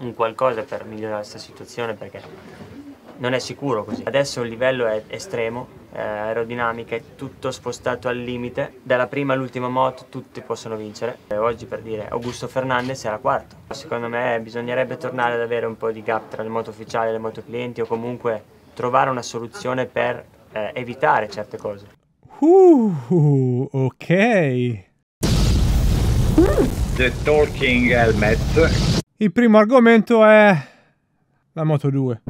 un qualcosa per migliorare questa situazione perché non è sicuro così. Adesso il livello è estremo, eh, aerodinamica, è tutto spostato al limite. Dalla prima all'ultima moto tutti possono vincere. E eh, oggi per dire Augusto Fernandez era quarto. Secondo me bisognerebbe tornare ad avere un po' di gap tra le moto ufficiali e le moto clienti o comunque trovare una soluzione per eh, evitare certe cose. Uh, ok. The talking helmet il primo argomento è la Moto 2.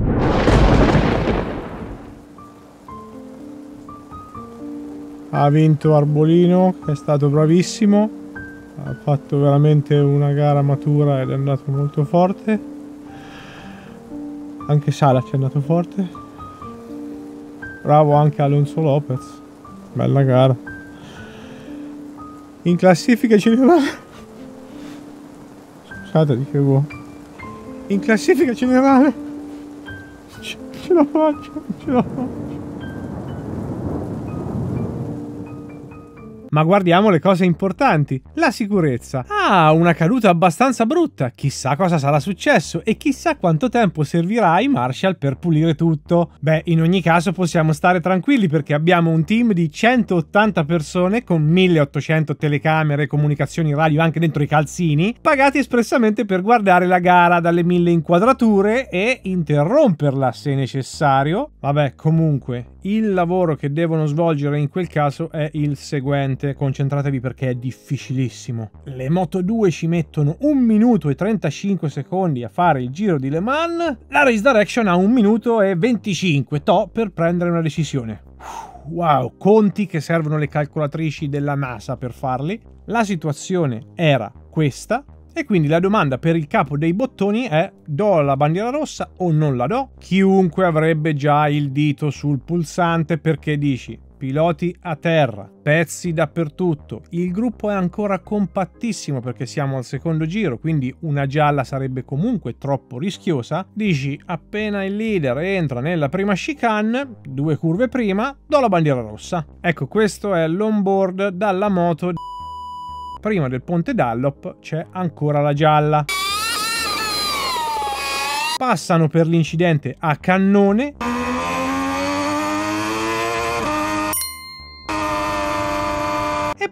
Ha vinto Arbolino, che è stato bravissimo. Ha fatto veramente una gara matura ed è andato molto forte. Anche Sala ci è andato forte. Bravo anche Alonso Lopez. Bella gara. In classifica ci rimane Scusate, dicevo. In classifica generale. Ce, la faccio, ce la faccio. Ma guardiamo le cose importanti. La sicurezza sarà una caduta abbastanza brutta, chissà cosa sarà successo e chissà quanto tempo servirà ai Marshall per pulire tutto. Beh, in ogni caso possiamo stare tranquilli perché abbiamo un team di 180 persone con 1800 telecamere, comunicazioni radio anche dentro i calzini, pagati espressamente per guardare la gara dalle mille inquadrature e interromperla se necessario. Vabbè, comunque, il lavoro che devono svolgere in quel caso è il seguente, concentratevi perché è difficilissimo. Le moto 2 ci mettono 1 minuto e 35 secondi a fare il giro di Le Mans, la Race Direction ha 1 minuto e 25 to per prendere una decisione. Wow, conti che servono le calcolatrici della NASA per farli. La situazione era questa, e quindi la domanda per il capo dei bottoni è do la bandiera rossa o non la do? Chiunque avrebbe già il dito sul pulsante perché dici piloti a terra, pezzi dappertutto. Il gruppo è ancora compattissimo perché siamo al secondo giro, quindi una gialla sarebbe comunque troppo rischiosa. Dici, appena il leader entra nella prima chicane, due curve prima, do la bandiera rossa. Ecco, questo è l'onboard dalla moto. Prima del ponte Dallop c'è ancora la gialla. Passano per l'incidente a cannone.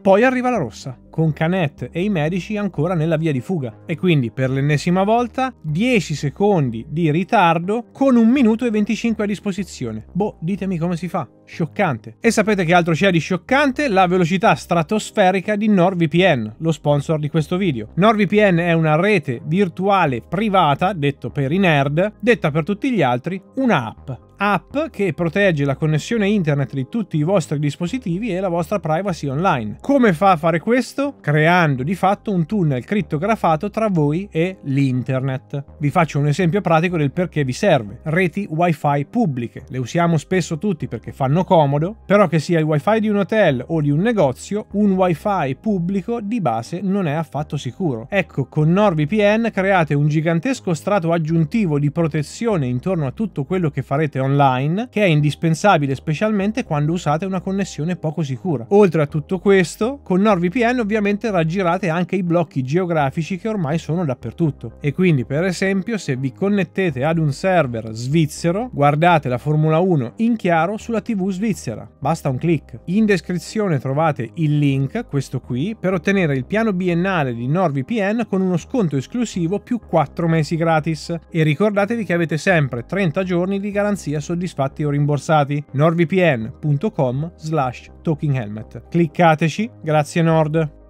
Poi arriva la rossa, con Canet e i medici ancora nella via di fuga. E quindi per l'ennesima volta 10 secondi di ritardo con un minuto e 25 a disposizione. Boh, ditemi come si fa. Scioccante. E sapete che altro c'è di scioccante? La velocità stratosferica di NordVPN, lo sponsor di questo video. NordVPN è una rete virtuale privata, detto per i nerd, detta per tutti gli altri, una app app che protegge la connessione internet di tutti i vostri dispositivi e la vostra privacy online. Come fa a fare questo? Creando di fatto un tunnel crittografato tra voi e l'internet. Vi faccio un esempio pratico del perché vi serve. Reti wifi pubbliche, le usiamo spesso tutti perché fanno comodo, però che sia il wifi di un hotel o di un negozio, un wifi pubblico di base non è affatto sicuro. Ecco, con NordVPN create un gigantesco strato aggiuntivo di protezione intorno a tutto quello che farete online online che è indispensabile specialmente quando usate una connessione poco sicura. Oltre a tutto questo, con NordVPN ovviamente raggirate anche i blocchi geografici che ormai sono dappertutto. E quindi per esempio se vi connettete ad un server svizzero, guardate la Formula 1 in chiaro sulla TV svizzera. Basta un clic. In descrizione trovate il link, questo qui, per ottenere il piano biennale di NordVPN con uno sconto esclusivo più 4 mesi gratis. E ricordatevi che avete sempre 30 giorni di garanzia sia soddisfatti o rimborsati. nordvpn.com slash talkinghelmet. Cliccateci, grazie Nord!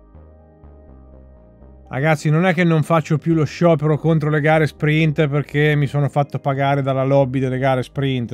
Ragazzi, non è che non faccio più lo sciopero contro le gare sprint perché mi sono fatto pagare dalla lobby delle gare sprint.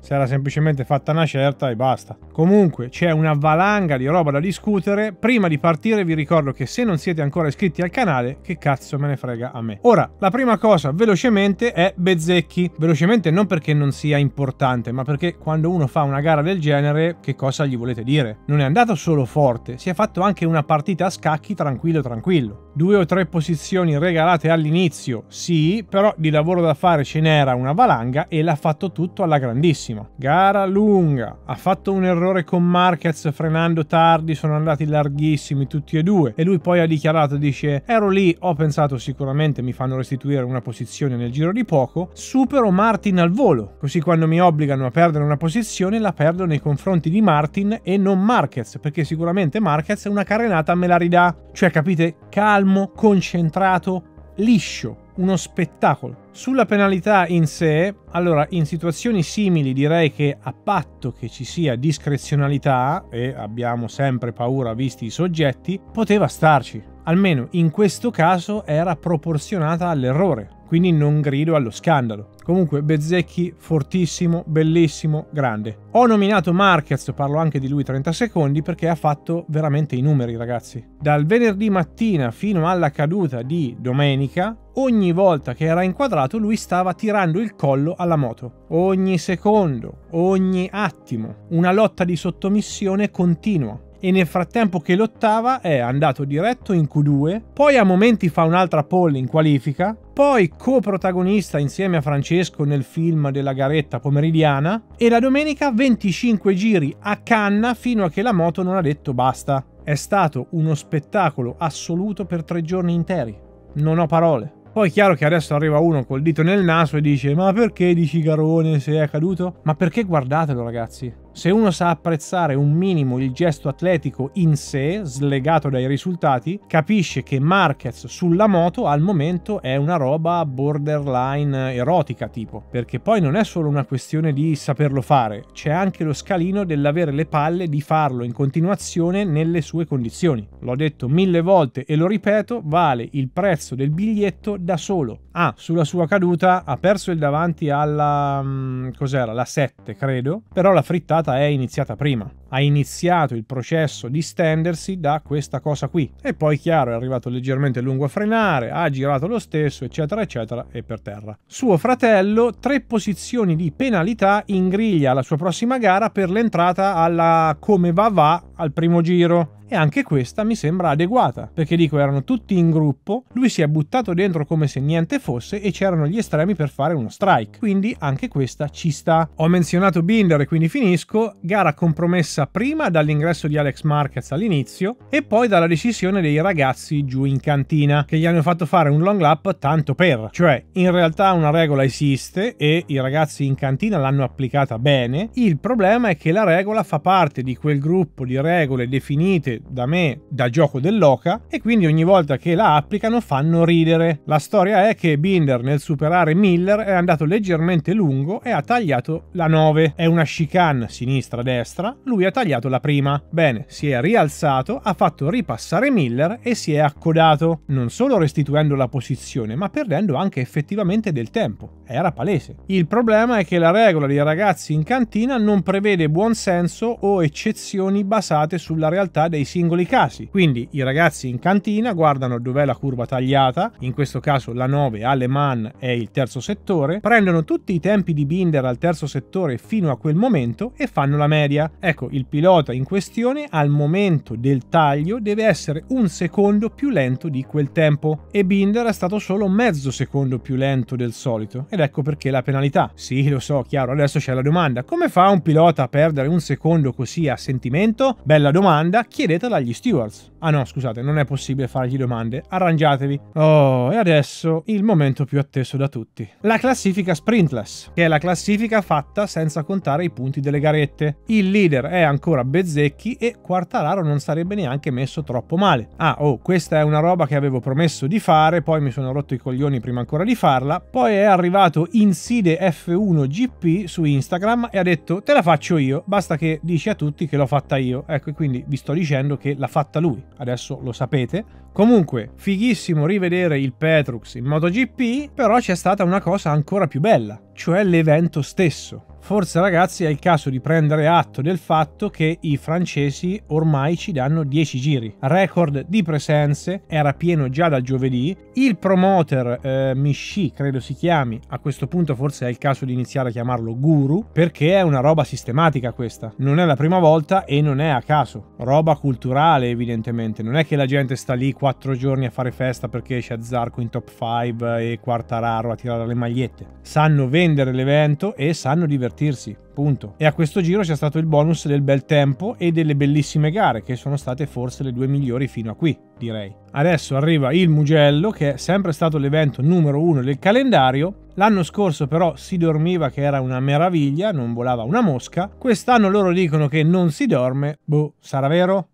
Si era semplicemente fatta una certa e basta. Comunque, c'è una valanga di roba da discutere. Prima di partire vi ricordo che se non siete ancora iscritti al canale, che cazzo me ne frega a me. Ora, la prima cosa, velocemente, è Bezzecchi. Velocemente non perché non sia importante, ma perché quando uno fa una gara del genere, che cosa gli volete dire? Non è andato solo forte, si è fatto anche una partita a scacchi tranquillo tranquillo due o tre posizioni regalate all'inizio, sì, però di lavoro da fare ce n'era una valanga e l'ha fatto tutto alla grandissima. Gara lunga, ha fatto un errore con Marquez frenando tardi, sono andati larghissimi tutti e due e lui poi ha dichiarato, dice ero lì, ho pensato sicuramente mi fanno restituire una posizione nel giro di poco, supero Martin al volo, così quando mi obbligano a perdere una posizione la perdo nei confronti di Martin e non Marquez, perché sicuramente Marquez una carenata me la ridà. Cioè capite, calma calmo, concentrato, liscio, uno spettacolo. Sulla penalità in sé, allora in situazioni simili direi che a patto che ci sia discrezionalità, e abbiamo sempre paura visti i soggetti, poteva starci. Almeno in questo caso era proporzionata all'errore quindi non grido allo scandalo. Comunque Bezzecchi fortissimo, bellissimo, grande. Ho nominato Marquez, parlo anche di lui 30 secondi perché ha fatto veramente i numeri ragazzi. Dal venerdì mattina fino alla caduta di domenica, ogni volta che era inquadrato lui stava tirando il collo alla moto. Ogni secondo, ogni attimo, una lotta di sottomissione continua e nel frattempo che lottava è andato diretto in Q2, poi a momenti fa un'altra pole in qualifica, poi coprotagonista insieme a Francesco nel film della garetta pomeridiana e la domenica 25 giri a canna fino a che la moto non ha detto basta. È stato uno spettacolo assoluto per tre giorni interi. Non ho parole. Poi è chiaro che adesso arriva uno col dito nel naso e dice ma perché dici Garone se è caduto? Ma perché guardatelo ragazzi? Se uno sa apprezzare un minimo il gesto atletico in sé, slegato dai risultati, capisce che Marquez sulla moto al momento è una roba borderline erotica tipo, perché poi non è solo una questione di saperlo fare, c'è anche lo scalino dell'avere le palle di farlo in continuazione nelle sue condizioni. L'ho detto mille volte e lo ripeto, vale il prezzo del biglietto da solo. Ah, sulla sua caduta ha perso il davanti alla... Mm, cos'era? La 7 credo, però la frittata stata è iniziata prima. Ha iniziato il processo di stendersi da questa cosa qui. E poi, chiaro, è arrivato leggermente lungo a frenare, ha girato lo stesso, eccetera, eccetera, e per terra. Suo fratello, tre posizioni di penalità in griglia alla sua prossima gara per l'entrata alla come va va al primo giro. E anche questa mi sembra adeguata, perché dico erano tutti in gruppo, lui si è buttato dentro come se niente fosse e c'erano gli estremi per fare uno strike. Quindi anche questa ci sta. Ho menzionato Binder e quindi finisco. Gara compromessa prima dall'ingresso di Alex Marquez all'inizio e poi dalla decisione dei ragazzi giù in cantina, che gli hanno fatto fare un long lap tanto per. Cioè, in realtà una regola esiste e i ragazzi in cantina l'hanno applicata bene. Il problema è che la regola fa parte di quel gruppo di regole definite da me da gioco dell'Oca e quindi ogni volta che la applicano fanno ridere. La storia è che Binder nel superare Miller è andato leggermente lungo e ha tagliato la 9. È una chicane sinistra-destra, lui ha tagliato la prima. Bene, si è rialzato, ha fatto ripassare Miller e si è accodato, non solo restituendo la posizione, ma perdendo anche effettivamente del tempo. Era palese. Il problema è che la regola dei ragazzi in cantina non prevede buonsenso o eccezioni basate sulla realtà dei singoli casi. Quindi i ragazzi in cantina guardano dov'è la curva tagliata, in questo caso la 9 alle man è il terzo settore, prendono tutti i tempi di Binder al terzo settore fino a quel momento e fanno la media. Ecco, il pilota in questione al momento del taglio deve essere un secondo più lento di quel tempo e Binder è stato solo mezzo secondo più lento del solito ed ecco perché la penalità. Sì, lo so, chiaro, adesso c'è la domanda, come fa un pilota a perdere un secondo così a sentimento? Bella domanda, chiedete chiedetela agli stewards. Ah no, scusate, non è possibile fargli domande. Arrangiatevi. Oh, e adesso il momento più atteso da tutti. La classifica sprintless, che è la classifica fatta senza contare i punti delle garette. Il leader è ancora Bezzecchi e Quartararo non sarebbe neanche messo troppo male. Ah, oh, questa è una roba che avevo promesso di fare, poi mi sono rotto i coglioni prima ancora di farla. Poi è arrivato Inside F1 GP su Instagram e ha detto te la faccio io, basta che dici a tutti che l'ho fatta io. Ecco, e quindi vi sto dicendo dicendo che l'ha fatta lui. Adesso lo sapete, Comunque, fighissimo rivedere il Petrux in MotoGP, però c'è stata una cosa ancora più bella, cioè l'evento stesso. Forse ragazzi è il caso di prendere atto del fatto che i francesi ormai ci danno 10 giri. Record di presenze, era pieno già dal giovedì. Il promoter eh, Michi, credo si chiami, a questo punto forse è il caso di iniziare a chiamarlo guru, perché è una roba sistematica questa. Non è la prima volta e non è a caso. Roba culturale evidentemente, non è che la gente sta lì 4 giorni a fare festa perché esce Zarco in top 5 e quarta raro a tirare le magliette. Sanno vendere l'evento e sanno divertirsi. Punto. E a questo giro c'è stato il bonus del bel tempo e delle bellissime gare, che sono state forse le due migliori fino a qui, direi. Adesso arriva il Mugello, che è sempre stato l'evento numero uno del calendario. L'anno scorso però si dormiva che era una meraviglia, non volava una mosca. Quest'anno loro dicono che non si dorme. Boh, sarà vero?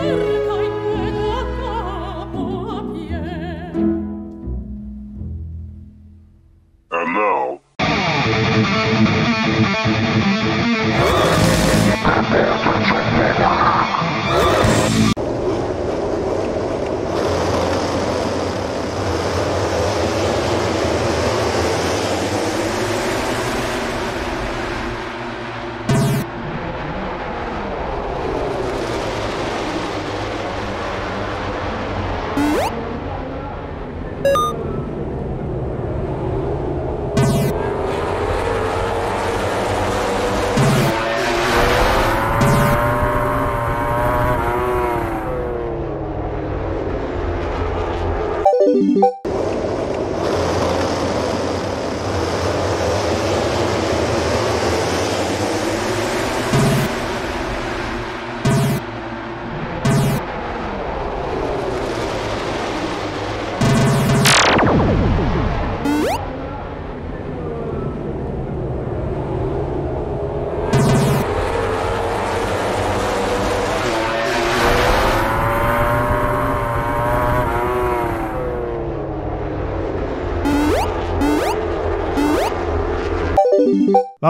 oh.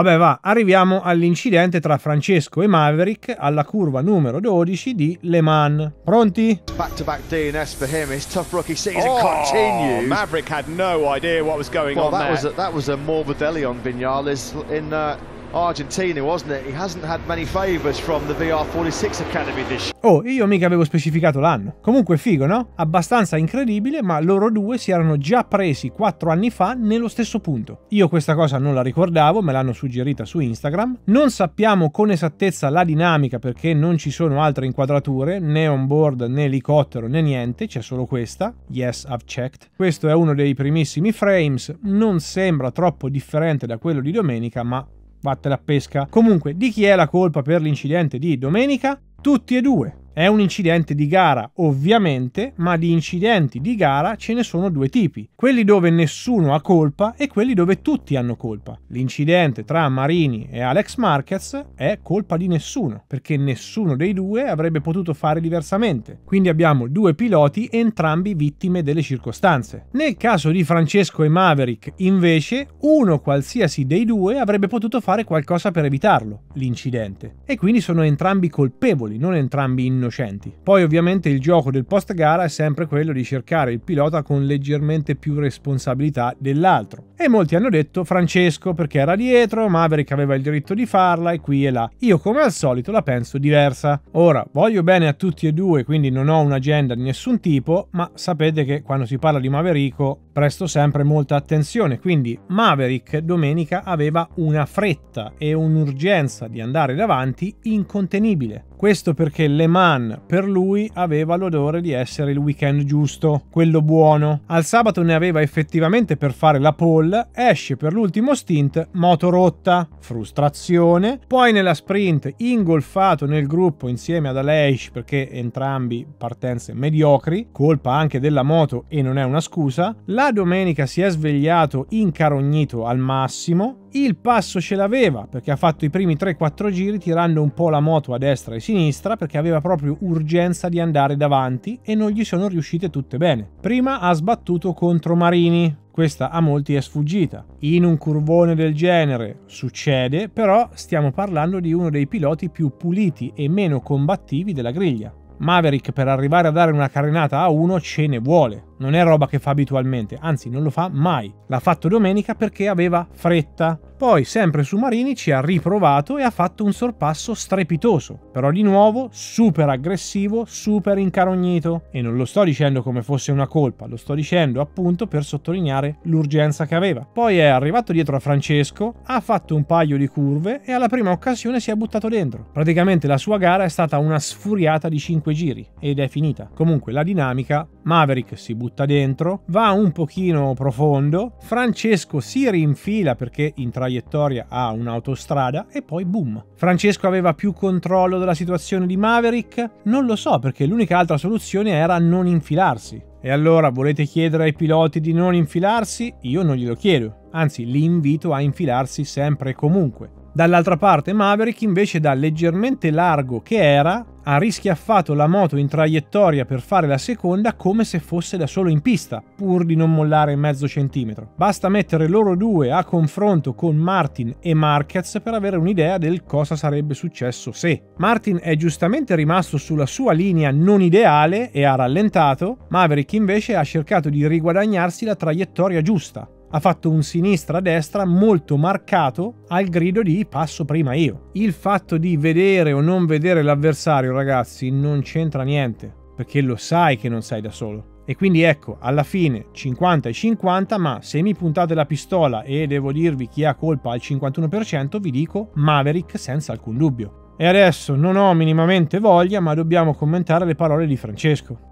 Vabbè, va, arriviamo all'incidente tra Francesco e Maverick alla curva numero 12 di Le Mans. Pronti? Back to back DNS for him. His tough rookie season oh, continues. Maverick had no idea what was going well, on that there. Was a, that was a Morbidelli on Vignales in uh, Argentina, wasn't it? He hasn't had many favors from the VR46 Academy this Oh, io mica avevo specificato l'anno. Comunque figo, no? Abbastanza incredibile, ma loro due si erano già presi 4 anni fa nello stesso punto. Io questa cosa non la ricordavo, me l'hanno suggerita su Instagram. Non sappiamo con esattezza la dinamica perché non ci sono altre inquadrature, né on board, né elicottero, né niente, c'è solo questa. Yes, I've checked. Questo è uno dei primissimi frames, non sembra troppo differente da quello di domenica, ma vattene a pesca. Comunque, di chi è la colpa per l'incidente di domenica? Tutti e due. È un incidente di gara, ovviamente, ma di incidenti di gara ce ne sono due tipi, quelli dove nessuno ha colpa e quelli dove tutti hanno colpa. L'incidente tra Marini e Alex Marquez è colpa di nessuno, perché nessuno dei due avrebbe potuto fare diversamente. Quindi abbiamo due piloti entrambi vittime delle circostanze. Nel caso di Francesco e Maverick, invece, uno qualsiasi dei due avrebbe potuto fare qualcosa per evitarlo, l'incidente. E quindi sono entrambi colpevoli, non entrambi innocenti innocenti. Poi ovviamente il gioco del post gara è sempre quello di cercare il pilota con leggermente più responsabilità dell'altro. E molti hanno detto Francesco perché era dietro, Maverick aveva il diritto di farla e qui e là. Io come al solito la penso diversa. Ora, voglio bene a tutti e due, quindi non ho un'agenda di nessun tipo, ma sapete che quando si parla di Maverico presto sempre molta attenzione, quindi Maverick domenica aveva una fretta e un'urgenza di andare davanti incontenibile. Questo perché Le Mans Milan per lui aveva l'odore di essere il weekend giusto, quello buono. Al sabato ne aveva effettivamente per fare la pole, esce per l'ultimo stint moto rotta, frustrazione, poi nella sprint ingolfato nel gruppo insieme ad Aleish perché entrambi partenze mediocri, colpa anche della moto e non è una scusa, la domenica si è svegliato incarognito al massimo, il passo ce l'aveva perché ha fatto i primi 3-4 giri tirando un po' la moto a destra e a sinistra perché aveva proprio urgenza di andare davanti e non gli sono riuscite tutte bene. Prima ha sbattuto contro Marini, questa a molti è sfuggita. In un curvone del genere succede, però stiamo parlando di uno dei piloti più puliti e meno combattivi della griglia. Maverick per arrivare a dare una carenata a uno ce ne vuole non è roba che fa abitualmente, anzi non lo fa mai. L'ha fatto domenica perché aveva fretta. Poi sempre su Marini ci ha riprovato e ha fatto un sorpasso strepitoso, però di nuovo super aggressivo, super incarognito. E non lo sto dicendo come fosse una colpa, lo sto dicendo appunto per sottolineare l'urgenza che aveva. Poi è arrivato dietro a Francesco, ha fatto un paio di curve e alla prima occasione si è buttato dentro. Praticamente la sua gara è stata una sfuriata di 5 giri ed è finita. Comunque la dinamica, Maverick si butta butta dentro, va un pochino profondo, Francesco si rinfila perché in traiettoria ha un'autostrada e poi boom. Francesco aveva più controllo della situazione di Maverick? Non lo so perché l'unica altra soluzione era non infilarsi. E allora volete chiedere ai piloti di non infilarsi? Io non glielo chiedo, anzi li invito a infilarsi sempre e comunque. Dall'altra parte Maverick invece da leggermente largo che era ha rischiaffato la moto in traiettoria per fare la seconda come se fosse da solo in pista, pur di non mollare mezzo centimetro. Basta mettere loro due a confronto con Martin e Marquez per avere un'idea del cosa sarebbe successo se. Martin è giustamente rimasto sulla sua linea non ideale e ha rallentato, Maverick invece ha cercato di riguadagnarsi la traiettoria giusta, ha fatto un sinistra-destra molto marcato al grido di passo prima io. Il fatto di vedere o non vedere l'avversario, ragazzi, non c'entra niente, perché lo sai che non sei da solo. E quindi ecco, alla fine 50 e 50, ma se mi puntate la pistola e devo dirvi chi ha colpa al 51%, vi dico Maverick senza alcun dubbio. E adesso non ho minimamente voglia, ma dobbiamo commentare le parole di Francesco.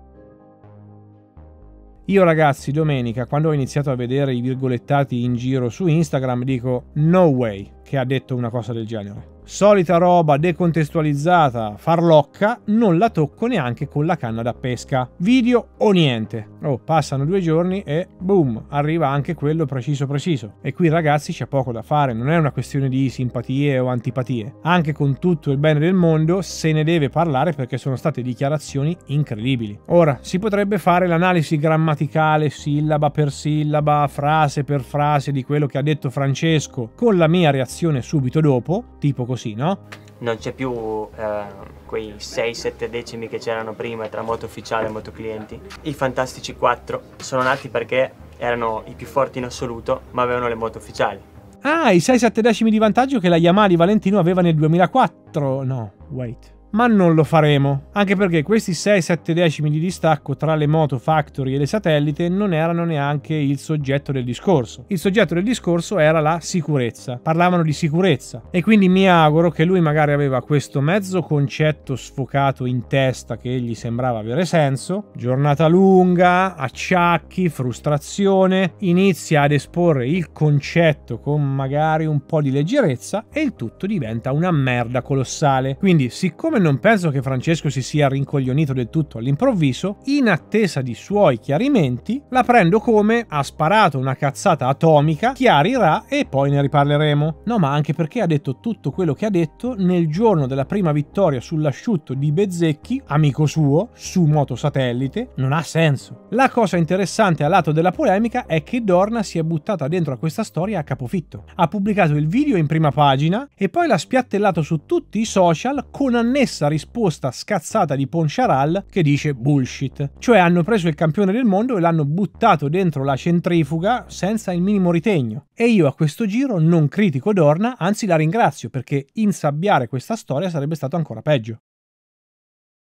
Io ragazzi domenica quando ho iniziato a vedere i virgolettati in giro su Instagram dico no way che ha detto una cosa del genere. Solita roba decontestualizzata, farlocca, non la tocco neanche con la canna da pesca. Video o niente. Oh, passano due giorni e boom, arriva anche quello preciso preciso. E qui ragazzi c'è poco da fare, non è una questione di simpatie o antipatie. Anche con tutto il bene del mondo se ne deve parlare perché sono state dichiarazioni incredibili. Ora, si potrebbe fare l'analisi grammaticale sillaba per sillaba, frase per frase di quello che ha detto Francesco, con la mia reazione subito dopo, tipo così così, no? Non c'è più eh, quei 6-7 decimi che c'erano prima tra moto ufficiale e moto clienti. I Fantastici 4 sono nati perché erano i più forti in assoluto, ma avevano le moto ufficiali. Ah, i 6-7 decimi di vantaggio che la Yamaha di Valentino aveva nel 2004. No, wait ma non lo faremo, anche perché questi 6-7 decimi di distacco tra le moto factory e le satellite non erano neanche il soggetto del discorso. Il soggetto del discorso era la sicurezza, parlavano di sicurezza e quindi mi auguro che lui magari aveva questo mezzo concetto sfocato in testa che gli sembrava avere senso, giornata lunga, acciacchi, frustrazione, inizia ad esporre il concetto con magari un po' di leggerezza e il tutto diventa una merda colossale. Quindi siccome siccome non penso che Francesco si sia rincoglionito del tutto all'improvviso, in attesa di suoi chiarimenti, la prendo come ha sparato una cazzata atomica, chiarirà e poi ne riparleremo. No, ma anche perché ha detto tutto quello che ha detto nel giorno della prima vittoria sull'asciutto di Bezzecchi, amico suo, su motosatellite, non ha senso. La cosa interessante a lato della polemica è che Dorna si è buttata dentro a questa storia a capofitto. Ha pubblicato il video in prima pagina e poi l'ha spiattellato su tutti i social con annessi stessa risposta scazzata di Poncharal che dice bullshit. Cioè hanno preso il campione del mondo e l'hanno buttato dentro la centrifuga senza il minimo ritegno. E io a questo giro non critico Dorna, anzi la ringrazio perché insabbiare questa storia sarebbe stato ancora peggio.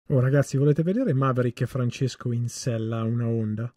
Oh ragazzi, volete vedere Maverick e Francesco in sella a una onda?